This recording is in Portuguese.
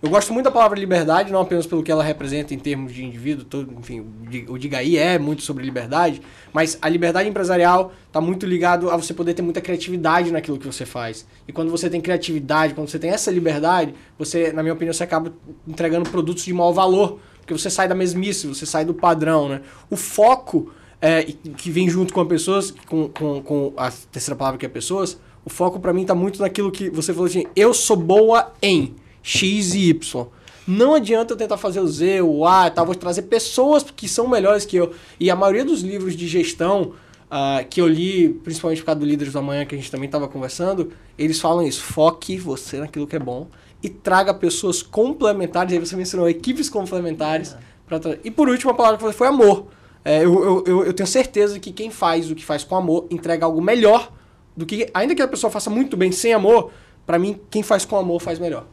Eu gosto muito da palavra liberdade, não apenas pelo que ela representa em termos de indivíduo, todo, enfim, o digaí é muito sobre liberdade, mas a liberdade empresarial está muito ligado a você poder ter muita criatividade naquilo que você faz. E quando você tem criatividade, quando você tem essa liberdade, você, na minha opinião, você acaba entregando produtos de maior valor, porque você sai da mesmice, você sai do padrão, né? O foco é, que vem junto com a pessoas, com, com, com a terceira palavra que é pessoas, o foco para mim está muito naquilo que você falou assim, eu sou boa em X e Y. Não adianta eu tentar fazer o Z, o A e tal, vou trazer pessoas que são melhores que eu. E a maioria dos livros de gestão uh, que eu li, principalmente por causa do Líderes da Manhã, que a gente também estava conversando, eles falam isso, foque você naquilo que é bom e traga pessoas complementares, aí você mencionou equipes complementares. É. E por último, a palavra que você foi amor. É, eu, eu, eu tenho certeza que quem faz o que faz com amor entrega algo melhor do que, ainda que a pessoa faça muito bem sem amor, para mim, quem faz com amor faz melhor.